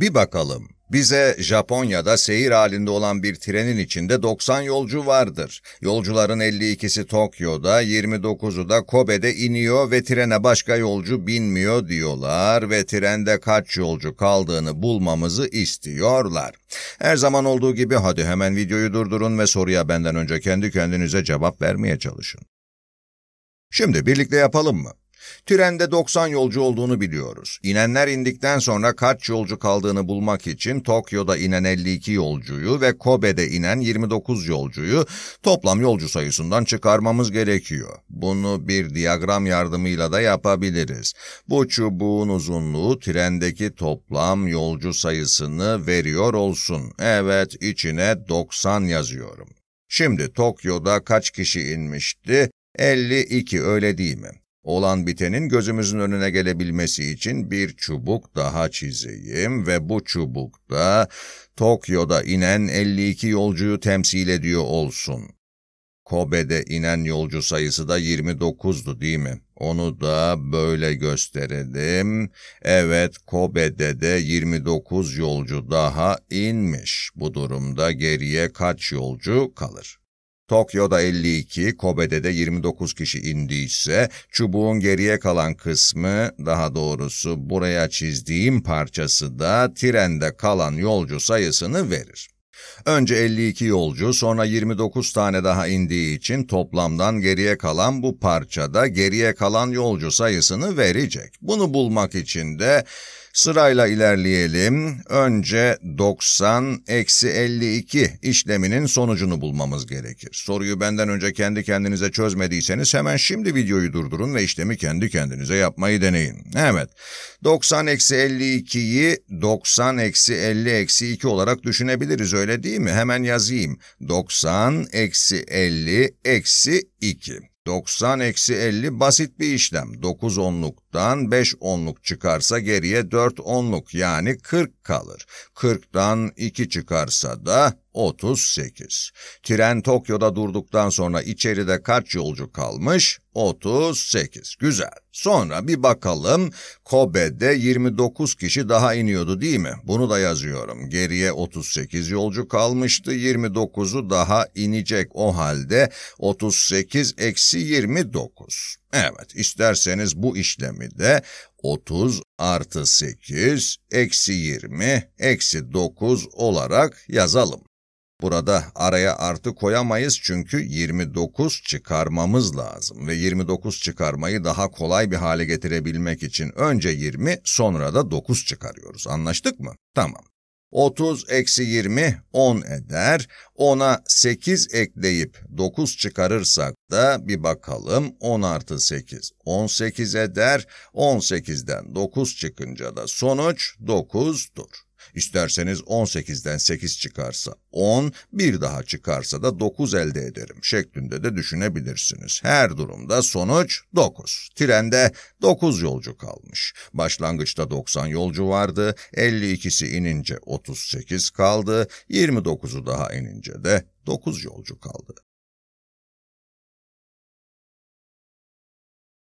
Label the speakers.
Speaker 1: Bir bakalım, bize Japonya'da seyir halinde olan bir trenin içinde 90 yolcu vardır. Yolcuların 52'si Tokyo'da, 29'u da Kobe'de iniyor ve trene başka yolcu binmiyor diyorlar ve trende kaç yolcu kaldığını bulmamızı istiyorlar. Her zaman olduğu gibi hadi hemen videoyu durdurun ve soruya benden önce kendi kendinize cevap vermeye çalışın. Şimdi birlikte yapalım mı? Trende 90 yolcu olduğunu biliyoruz. İnenler indikten sonra kaç yolcu kaldığını bulmak için Tokyo'da inen 52 yolcuyu ve Kobe'de inen 29 yolcuyu toplam yolcu sayısından çıkarmamız gerekiyor. Bunu bir diyagram yardımıyla da yapabiliriz. Bu çubuğun uzunluğu trendeki toplam yolcu sayısını veriyor olsun. Evet, içine 90 yazıyorum. Şimdi Tokyo'da kaç kişi inmişti? 52 öyle değil mi? Olan bitenin gözümüzün önüne gelebilmesi için bir çubuk daha çizeyim ve bu çubuk da Tokyo'da inen 52 yolcuyu temsil ediyor olsun. Kobe'de inen yolcu sayısı da 29'du değil mi? Onu da böyle gösterelim. Evet Kobe'de de 29 yolcu daha inmiş. Bu durumda geriye kaç yolcu kalır? Tokyo'da 52, Kobe'de de 29 kişi indiyse çubuğun geriye kalan kısmı, daha doğrusu buraya çizdiğim parçası da trende kalan yolcu sayısını verir. Önce 52 yolcu, sonra 29 tane daha indiği için toplamdan geriye kalan bu parçada geriye kalan yolcu sayısını verecek. Bunu bulmak için de Sırayla ilerleyelim. Önce 90-52 eksi işleminin sonucunu bulmamız gerekir. Soruyu benden önce kendi kendinize çözmediyseniz hemen şimdi videoyu durdurun ve işlemi kendi kendinize yapmayı deneyin. Evet, 90-52'yi eksi eksi 90-50-2 eksi olarak düşünebiliriz öyle değil mi? Hemen yazayım. 90-50-2. eksi eksi 90-50 eksi basit bir işlem. 9 onluktan 5 onluk çıkarsa geriye 4 onluk yani 40 kalır. 40'tan 2 çıkarsa da 38. Tren Tokyo'da durduktan sonra içeride kaç yolcu kalmış? 38. Güzel. Sonra bir bakalım. Kobe'de 29 kişi daha iniyordu değil mi? Bunu da yazıyorum. Geriye 38 yolcu kalmıştı. 29'u daha inecek o halde 38 eksi 29. Evet isterseniz bu işlemi de 30 artı 8 eksi 20 eksi 9 olarak yazalım. Burada araya artı koyamayız çünkü 29 çıkarmamız lazım ve 29 çıkarmayı daha kolay bir hale getirebilmek için önce 20 sonra da 9 çıkarıyoruz. Anlaştık mı? Tamam. 30 eksi 20 10 eder. 10'a 8 ekleyip 9 çıkarırsak da bir bakalım 10 artı 8 18 eder. 18'den 9 çıkınca da sonuç 9'dur. İsterseniz 18'den 8 çıkarsa 10, bir daha çıkarsa da 9 elde ederim şeklinde de düşünebilirsiniz. Her durumda sonuç 9. Trende 9 yolcu kalmış. Başlangıçta 90 yolcu vardı, 52'si inince 38 kaldı, 29'u daha inince de 9 yolcu kaldı.